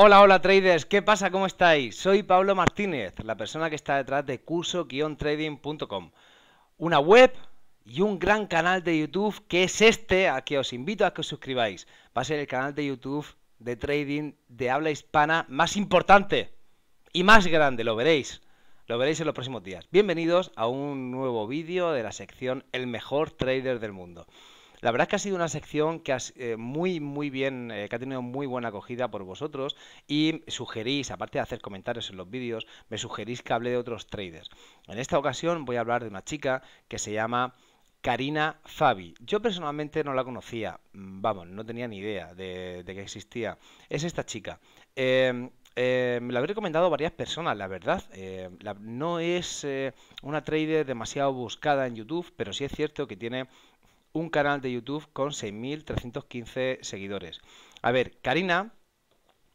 Hola, hola traders, ¿qué pasa? ¿Cómo estáis? Soy Pablo Martínez, la persona que está detrás de curso-trading.com, una web y un gran canal de YouTube que es este, a que os invito a que os suscribáis. Va a ser el canal de YouTube de trading de habla hispana más importante y más grande, lo veréis. Lo veréis en los próximos días. Bienvenidos a un nuevo vídeo de la sección El mejor trader del mundo. La verdad es que ha sido una sección que eh, muy, muy bien, eh, que ha tenido muy buena acogida por vosotros y sugerís, aparte de hacer comentarios en los vídeos, me sugerís que hable de otros traders. En esta ocasión voy a hablar de una chica que se llama... Karina Fabi. Yo personalmente no la conocía, mm, vamos, no tenía ni idea de, que existía. Es esta chica. me em, em, la habré recomendado varias personas, la verdad. Em, no es eh, una trader demasiado buscada en YouTube, pero sí es cierto que tiene un canal de YouTube con 6.315 seguidores. A ver, Karina,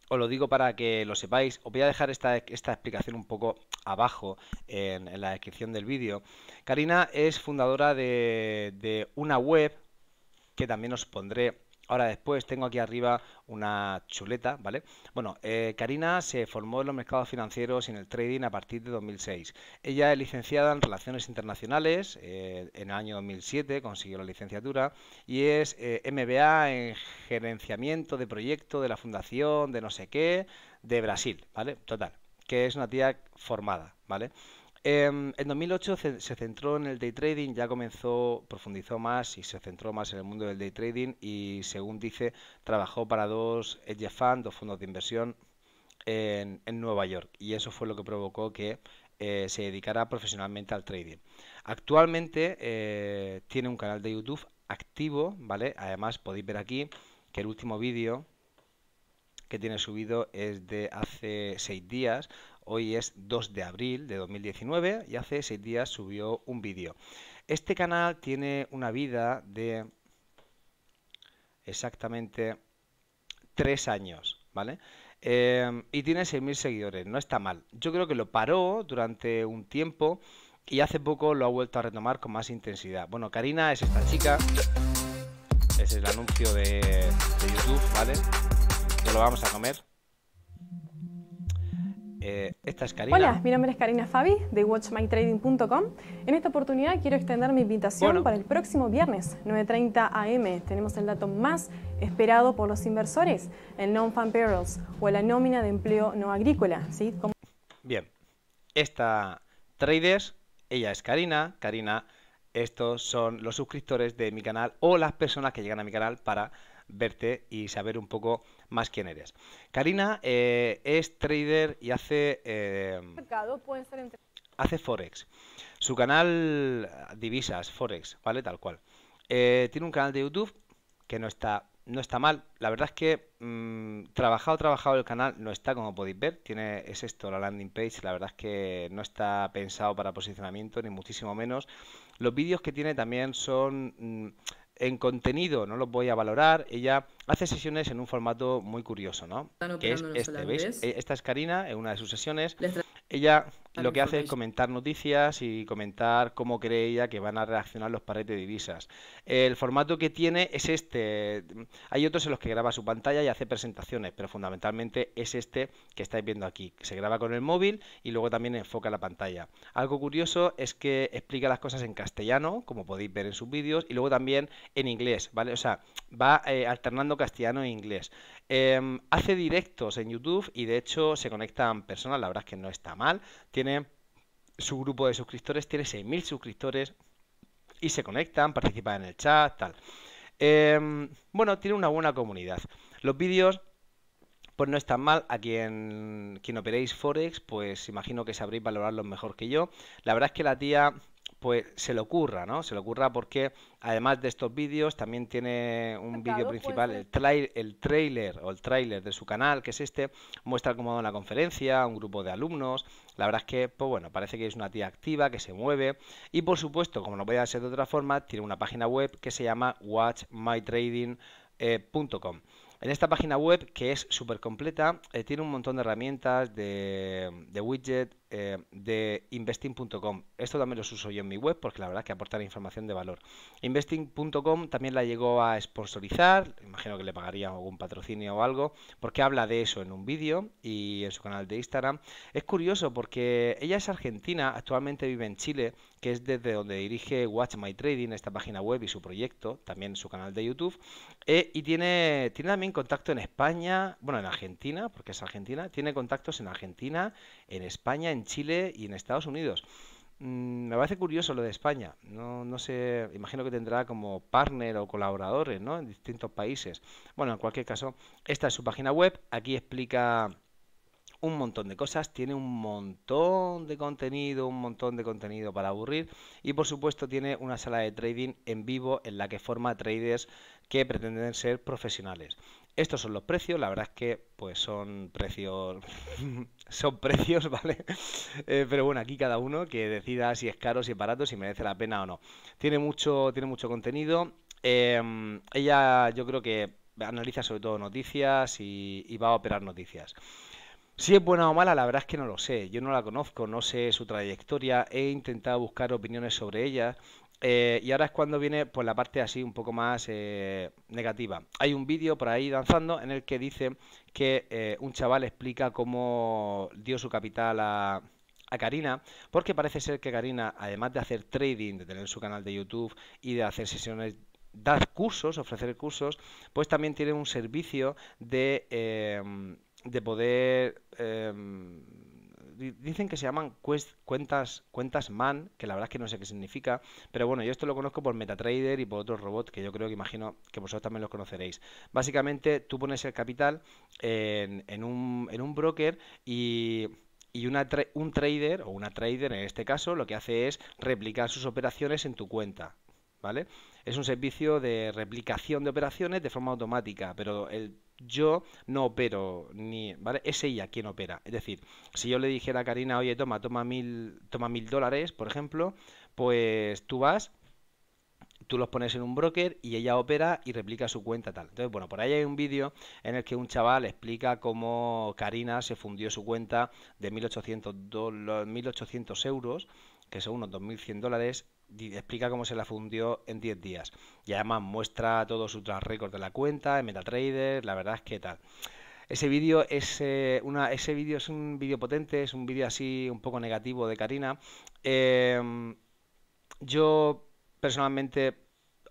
os lo digo para que lo sepáis, os voy a dejar esta, explicación un poco abajo en, la descripción del vídeo. Karina es fundadora de, de una web que también os pondré Ahora después tengo aquí arriba una chuleta, ¿vale? Bueno, eh, Karina se formó en los mercados financieros y en el trading a partir de 2006. Ella es licenciada en Relaciones Internacionales, eh, en el año 2007 consiguió la licenciatura y es eh, MBA en Gerenciamiento de Proyecto de la Fundación de no sé qué de Brasil, ¿vale? Total, que es una tía formada, ¿vale? Em, en 2008 se, centró en el day trading, ya comenzó, profundizó más y se centró más en el mundo del day trading y según dice, trabajó para dos hedge funds, dos fondos de inversión en, en Nueva York y eso fue lo que provocó que eh, se dedicara profesionalmente al trading. Actualmente eh, tiene un canal de YouTube activo, ¿vale? Además podéis ver aquí que el último vídeo que tiene subido es de hace seis días, Hoy es 2 de abril de 2019 y hace 6 días subió un vídeo. Este canal tiene una vida de exactamente 3 años, ¿vale? Eh, y tiene 6.000 seguidores, no está mal. Yo creo que lo paró durante un tiempo y hace poco lo ha vuelto a retomar con más intensidad. Bueno, Karina es esta chica. Ese es el anuncio de, YouTube, ¿vale? lo vamos a comer. Eh, esta es Karina. Hola, mi nombre es Karina Fabi de WatchMyTrading.com. En esta oportunidad quiero extender mi invitación para el próximo viernes, 9.30 am. Tenemos el dato más esperado por los inversores, el Non-Fan Payrolls o la nómina de empleo no agrícola. ¿sí? Bien, esta traders, ella es Karina. Karina, estos son los suscriptores de mi canal o las personas que llegan a mi canal para verte y saber un poco más quién eres. Karina eh, es trader y hace... Eh, hace Forex. Su canal eh, Divisas, Forex, ¿vale? Tal cual. tiene un canal de YouTube que no está, no está mal. La verdad es que mm, trabajado, trabajado el canal no está, como podéis ver. Tiene, es esto, la landing page. La verdad es que no está pensado para posicionamiento, ni muchísimo menos. Los vídeos que tiene también son... Mm, en contenido no lo voy a valorar. Ella hace sesiones en un formato muy curioso, ¿no? que es este, ¿veis? E, esta es Karina en una de sus sesiones. Ella lo que hace es comentar noticias y comentar cómo cree ella que van a reaccionar los pares de divisas. El formato que tiene es este. Hay otros en los que graba su pantalla y hace presentaciones, pero fundamentalmente es este que estáis viendo aquí. se graba con el móvil y luego también enfoca la pantalla. Algo curioso es que explica las cosas en castellano, como podéis ver en sus vídeos, y luego también en inglés, ¿vale? O sea, va eh, alternando castellano e inglés. Em, hace directos en YouTube y de hecho se conectan personas, la verdad es que no está mal tiene su grupo de suscriptores, tiene 6.000 suscriptores y se conectan, participan en el chat, tal. Em, bueno, tiene una buena comunidad. Los vídeos, pues no están mal. A quien, quien operéis Forex, pues imagino que sabréis valorarlos mejor que yo. La verdad es que la tía pues se le ocurra, ¿no? Se le ocurra porque además de estos vídeos también tiene un ah, vídeo principal, el, el trailer o el trailer de su canal, que es este, muestra cómo va una conferencia, un grupo de alumnos. La verdad es que, pues bueno, parece que es una tía activa, que se mueve. Y por supuesto, como no podía ser de otra forma, tiene una página web que se llama watchmytrading.com. Eh, en esta página web, que es súper completa, eh, tiene un montón de herramientas, de, de widget, eh, de investing.com. Esto también los uso yo en mi web porque la verdad es que aportar información de valor. Investing.com también la llegó a sponsorizar, imagino que le pagaría algún patrocinio o algo, porque habla de eso en un vídeo y en su canal de Instagram. Es curioso porque ella es argentina, actualmente vive en Chile, que es desde donde dirige Watch My Trading, esta página web y su proyecto, también su canal de YouTube, eh, y tiene, tiene también contacto en España, bueno, en Argentina, porque es Argentina, tiene contactos en Argentina, en España, en Chile y en Estados Unidos. Mm, me parece curioso lo de España. No, no sé, imagino que tendrá como partner o colaboradores ¿no? en distintos países. Bueno, en cualquier caso, esta es su página web. Aquí explica un montón de cosas, tiene un montón de contenido, un montón de contenido para aburrir y por supuesto tiene una sala de trading en vivo en la que forma traders que pretenden ser profesionales. Estos son los precios, la verdad es que pues son precios son precios, ¿vale? Eh, pero bueno, aquí cada uno que decida si es caro, si es barato, si merece la pena o no. Tiene mucho tiene mucho contenido. Em, ella yo creo que analiza sobre todo noticias y, y va a operar noticias. Si es buena o mala, la verdad es que no lo sé. Yo no la conozco, no sé su trayectoria. He intentado buscar opiniones sobre ella. Eh, y ahora es cuando viene pues, la parte así un poco más eh, negativa. Hay un vídeo por ahí danzando en el que dice que eh, un chaval explica cómo dio su capital a Karina, porque parece ser que Karina, además de hacer trading, de tener su canal de YouTube y de hacer sesiones dar cursos, ofrecer cursos, pues también tiene un servicio de em, de poder... Em, dicen que se llaman cuentas, cuentas man, que la verdad es que no sé qué significa, pero bueno, yo esto lo conozco por MetaTrader y por otros robots que yo creo que imagino que vosotros también los conoceréis. Básicamente, tú pones el capital en, un, en un broker y y una un trader o una trader en este caso lo que hace es replicar sus operaciones en tu cuenta. ¿Vale? Es un servicio de replicación de operaciones de forma automática, pero el yo no opero ni, ¿vale? Es ella quien opera. Es decir, si yo le dijera a Karina, oye, toma, toma mil, toma mil dólares, por ejemplo, pues tú vas, tú los pones en un broker y ella opera y replica su cuenta tal. Entonces, bueno, por ahí hay un vídeo en el que un chaval explica cómo Karina se fundió su cuenta de mil 1800 euros, que son unos 2100 dólares, explica cómo se la fundió en 10 días. Y además muestra todos sus récords de la cuenta, en MetaTrader, la verdad es que tal. Ese vídeo es, eh, ese vídeo es un vídeo potente, es un vídeo así un poco negativo de Karina. Em, yo personalmente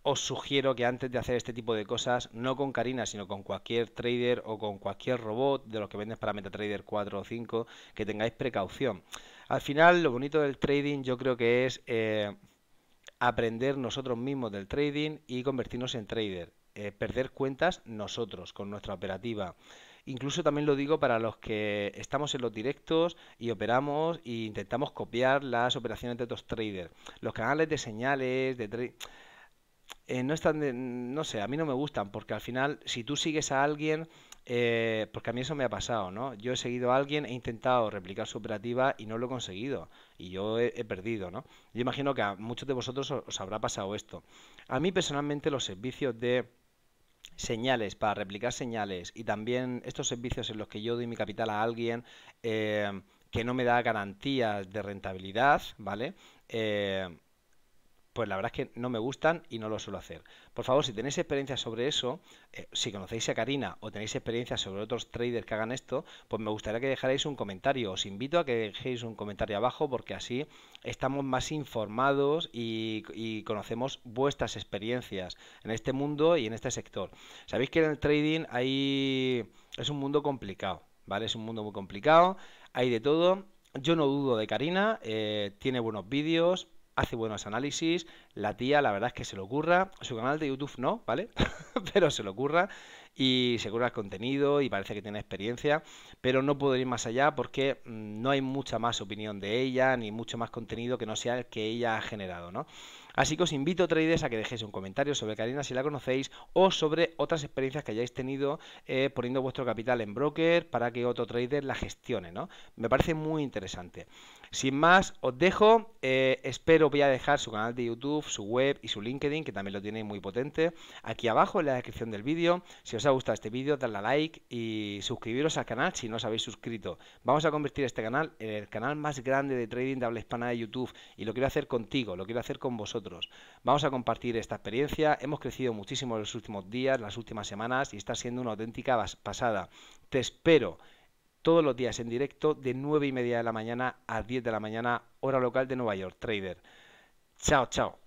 os sugiero que antes de hacer este tipo de cosas, no con Karina, sino con cualquier trader o con cualquier robot de los que vendes para MetaTrader 4 o 5, que tengáis precaución. Al final, lo bonito del trading yo creo que es... Eh, aprender nosotros mismos del trading y convertirnos en trader, eh, perder cuentas nosotros con nuestra operativa. Incluso también lo digo para los que estamos en los directos y operamos e intentamos copiar las operaciones de otros traders. Los canales de señales, de trading... Eh, no están no sé, a mí no me gustan porque al final si tú sigues a alguien eh, porque a mí eso me ha pasado, ¿no? Yo he seguido a alguien, he intentado replicar su operativa y no lo he conseguido, y yo he, perdido, ¿no? Yo imagino que a muchos de vosotros os, habrá pasado esto. A mí personalmente los servicios de señales, para replicar señales, y también estos servicios en los que yo doy mi capital a alguien eh, que no me da garantías de rentabilidad, ¿vale? Eh, pues la verdad es que no me gustan y no lo suelo hacer. Por favor, si tenéis experiencia sobre eso, eh, si conocéis a Karina o tenéis experiencia sobre otros traders que hagan esto, pues me gustaría que dejarais un comentario. Os invito a que dejéis un comentario abajo porque así estamos más informados y, conocemos vuestras experiencias en este mundo y en este sector. Sabéis que en el trading hay... es un mundo complicado, ¿vale? Es un mundo muy complicado, hay de todo. Yo no dudo de Karina, eh, tiene buenos vídeos, hace buenos análisis, la tía la verdad es que se lo ocurra. su canal de YouTube no, ¿vale? Pero se lo ocurra y segura el contenido y parece que tiene experiencia, pero no puedo ir más allá porque mm, no hay mucha más opinión de ella ni mucho más contenido que no sea el que ella ha generado, ¿no? Así que os invito, traders, a que dejéis un comentario sobre Karina si la conocéis o sobre otras experiencias que hayáis tenido eh, poniendo vuestro capital en broker para que otro trader la gestione, ¿no? Me parece muy interesante. Sin más, os dejo. Eh, espero voy a dejar su canal de YouTube, su web y su LinkedIn, que también lo tiene muy potente, aquí abajo en la descripción del vídeo. Si os ha gustado este vídeo, dadle a like y suscribiros al canal si no os habéis suscrito. Vamos a convertir este canal en el canal más grande de trading de habla hispana de YouTube y lo quiero hacer contigo, lo quiero hacer con vosotros. Vamos a compartir esta experiencia, hemos crecido muchísimo en los últimos días, las últimas semanas y está siendo una auténtica pasada. Te espero todos los días en directo de 9 y media de la mañana a 10 de la mañana, hora local de Nueva York, trader. Chao, chao.